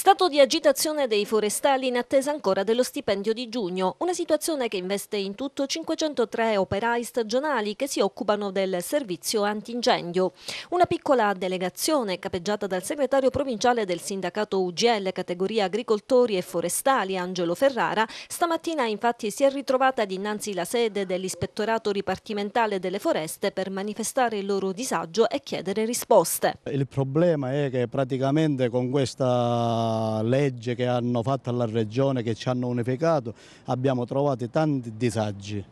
Stato di agitazione dei forestali in attesa ancora dello stipendio di giugno, una situazione che investe in tutto 503 operai stagionali che si occupano del servizio antincendio. Una piccola delegazione capeggiata dal segretario provinciale del sindacato UGL categoria agricoltori e forestali Angelo Ferrara, stamattina infatti si è ritrovata dinanzi la sede dell'ispettorato ripartimentale delle foreste per manifestare il loro disagio e chiedere risposte. Il problema è che praticamente con questa legge che hanno fatto alla regione, che ci hanno unificato, abbiamo trovato tanti disagi.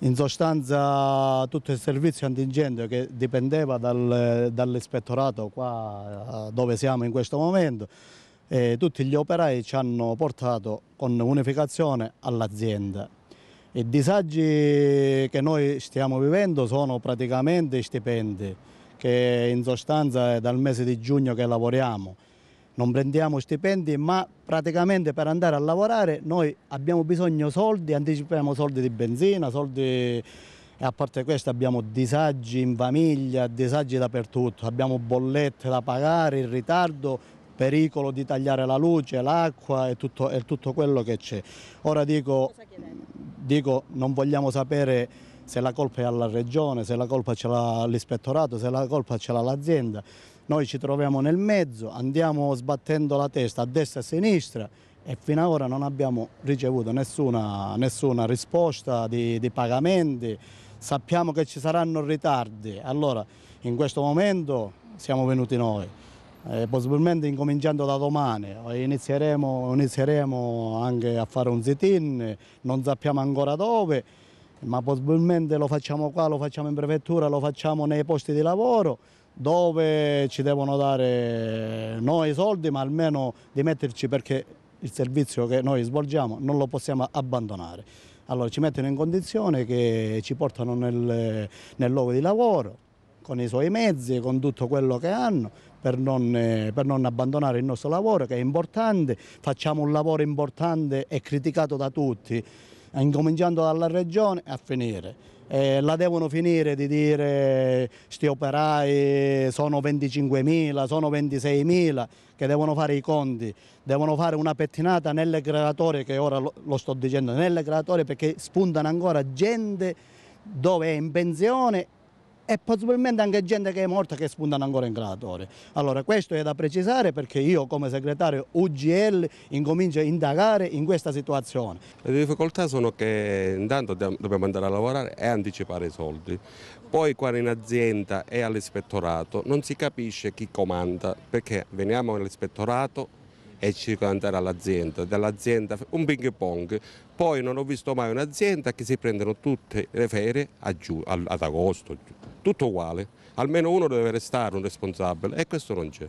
In sostanza tutto il servizio antincendio che dipendeva dal, dall'ispettorato qua eh, dove siamo in questo momento, eh, tutti gli operai ci hanno portato con unificazione all'azienda. I disagi che noi stiamo vivendo sono praticamente stipendi, che in sostanza è dal mese di giugno che lavoriamo non prendiamo stipendi, ma praticamente per andare a lavorare noi abbiamo bisogno di soldi, anticipiamo soldi di benzina, soldi... E a parte questo abbiamo disagi in famiglia, disagi dappertutto, abbiamo bollette da pagare, il ritardo, pericolo di tagliare la luce, l'acqua e tutto, e tutto quello che c'è. Ora dico, dico, non vogliamo sapere se la colpa è alla regione, se la colpa ce l'ha l'ispettorato, se la colpa ce l'ha l'azienda. Noi ci troviamo nel mezzo, andiamo sbattendo la testa a destra e a sinistra e fino ad ora non abbiamo ricevuto nessuna, nessuna risposta di, di pagamenti, sappiamo che ci saranno ritardi, allora in questo momento siamo venuti noi. Eh, possibilmente incominciando da domani inizieremo, inizieremo anche a fare un sit-in, non sappiamo ancora dove, ma probabilmente lo facciamo qua, lo facciamo in prefettura, lo facciamo nei posti di lavoro dove ci devono dare noi i soldi, ma almeno di metterci perché il servizio che noi svolgiamo non lo possiamo abbandonare. Allora ci mettono in condizione che ci portano nel, nel luogo di lavoro, con i suoi mezzi, con tutto quello che hanno, per non, per non, abbandonare il nostro lavoro che è importante, facciamo un lavoro importante e criticato da tutti incominciando dalla regione a finire. Eh, la devono finire di dire questi operai sono 25.000, sono 26.000, che devono fare i conti, devono fare una pettinata nelle creatorie, che ora lo, lo sto dicendo, nelle creatorie perché spuntano ancora gente dove è in pensione e possibilmente anche gente che è morta che spuntano ancora in gradatore. Allora questo è da precisare perché io come segretario UGL incomincio a indagare in questa situazione. Le difficoltà sono che intanto dobbiamo andare a lavorare e anticipare i soldi, poi qua in azienda e all'ispettorato non si capisce chi comanda perché veniamo all'ispettorato e ci dobbiamo andare all'azienda, dall'azienda un ping pong. Poi non ho visto mai un'azienda che si prendono tutte le ferie giù, ad agosto. A Giù tutto uguale, almeno uno deve restare un responsabile e questo non c'è.